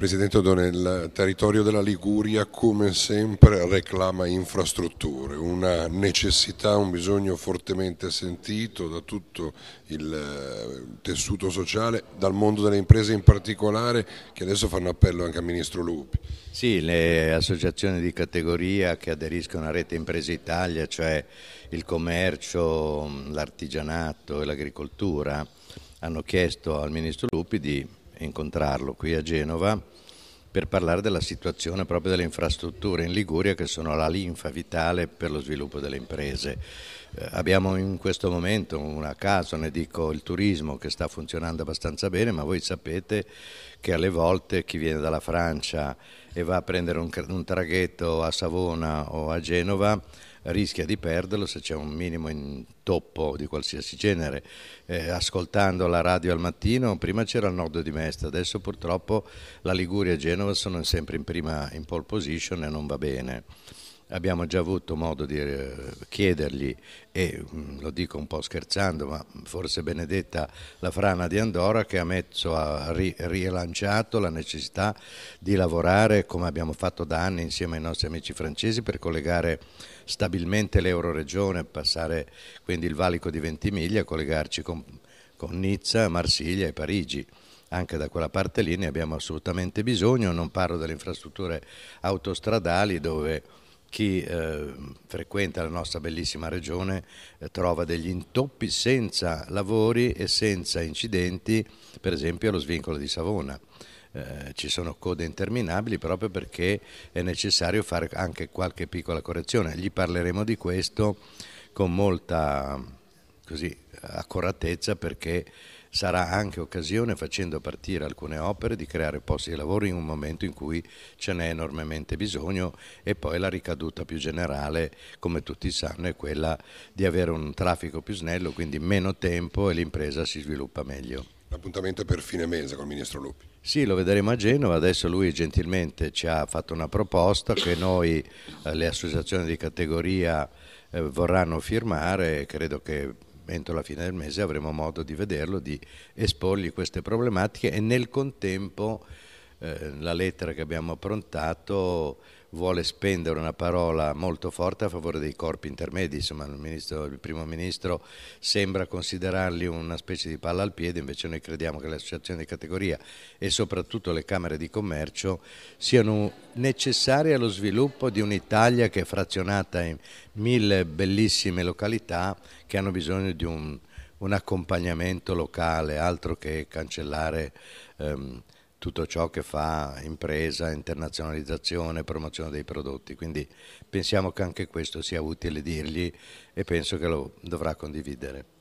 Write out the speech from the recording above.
Presidente Odone, il territorio della Liguria come sempre reclama infrastrutture, una necessità, un bisogno fortemente sentito da tutto il eh, tessuto sociale, dal mondo delle imprese in particolare, che adesso fanno appello anche al Ministro Lupi. Sì, le associazioni di categoria che aderiscono a Rete Impresa Italia, cioè il commercio, l'artigianato e l'agricoltura, hanno chiesto al Ministro Lupi di incontrarlo qui a Genova per parlare della situazione proprio delle infrastrutture in Liguria che sono la linfa vitale per lo sviluppo delle imprese. Eh, abbiamo in questo momento un caso, ne dico il turismo che sta funzionando abbastanza bene, ma voi sapete che alle volte chi viene dalla Francia e va a prendere un, un traghetto a Savona o a Genova rischia di perderlo se c'è un minimo intoppo di qualsiasi genere. Eh, ascoltando la radio al mattino, prima c'era il nord di Mesta, adesso purtroppo la Liguria e Genova sono sempre in prima in pole position e non va bene abbiamo già avuto modo di eh, chiedergli e mm, lo dico un po' scherzando, ma forse benedetta la frana di Andorra che ha, messo, ha rilanciato la necessità di lavorare come abbiamo fatto da anni insieme ai nostri amici francesi per collegare stabilmente l'euroregione, passare quindi il valico di Ventimiglia, collegarci con, con Nizza, Marsiglia e Parigi anche da quella parte lì ne abbiamo assolutamente bisogno, non parlo delle infrastrutture autostradali dove chi eh, frequenta la nostra bellissima regione eh, trova degli intoppi senza lavori e senza incidenti, per esempio allo svincolo di Savona. Eh, ci sono code interminabili proprio perché è necessario fare anche qualche piccola correzione. Gli parleremo di questo con molta così, accuratezza perché sarà anche occasione, facendo partire alcune opere, di creare posti di lavoro in un momento in cui ce n'è enormemente bisogno e poi la ricaduta più generale, come tutti sanno, è quella di avere un traffico più snello, quindi meno tempo e l'impresa si sviluppa meglio. L'appuntamento è per fine mese con il ministro Lupi. Sì, lo vedremo a Genova, adesso lui gentilmente ci ha fatto una proposta che noi, eh, le associazioni di categoria, eh, vorranno firmare, credo che entro la fine del mese avremo modo di vederlo, di esporgli queste problematiche e nel contempo eh, la lettera che abbiamo approntato vuole spendere una parola molto forte a favore dei corpi intermedi, insomma il, ministro, il, primo ministro sembra considerarli una specie di palla al piede, invece noi crediamo che le associazioni di categoria e soprattutto le camere di commercio siano necessaria allo sviluppo di un'Italia che è frazionata in mille bellissime località che hanno bisogno di un, un accompagnamento locale, altro che cancellare ehm, tutto ciò che fa impresa, internazionalizzazione, promozione dei prodotti. Quindi pensiamo che anche questo sia utile dirgli e penso che lo dovrà condividere.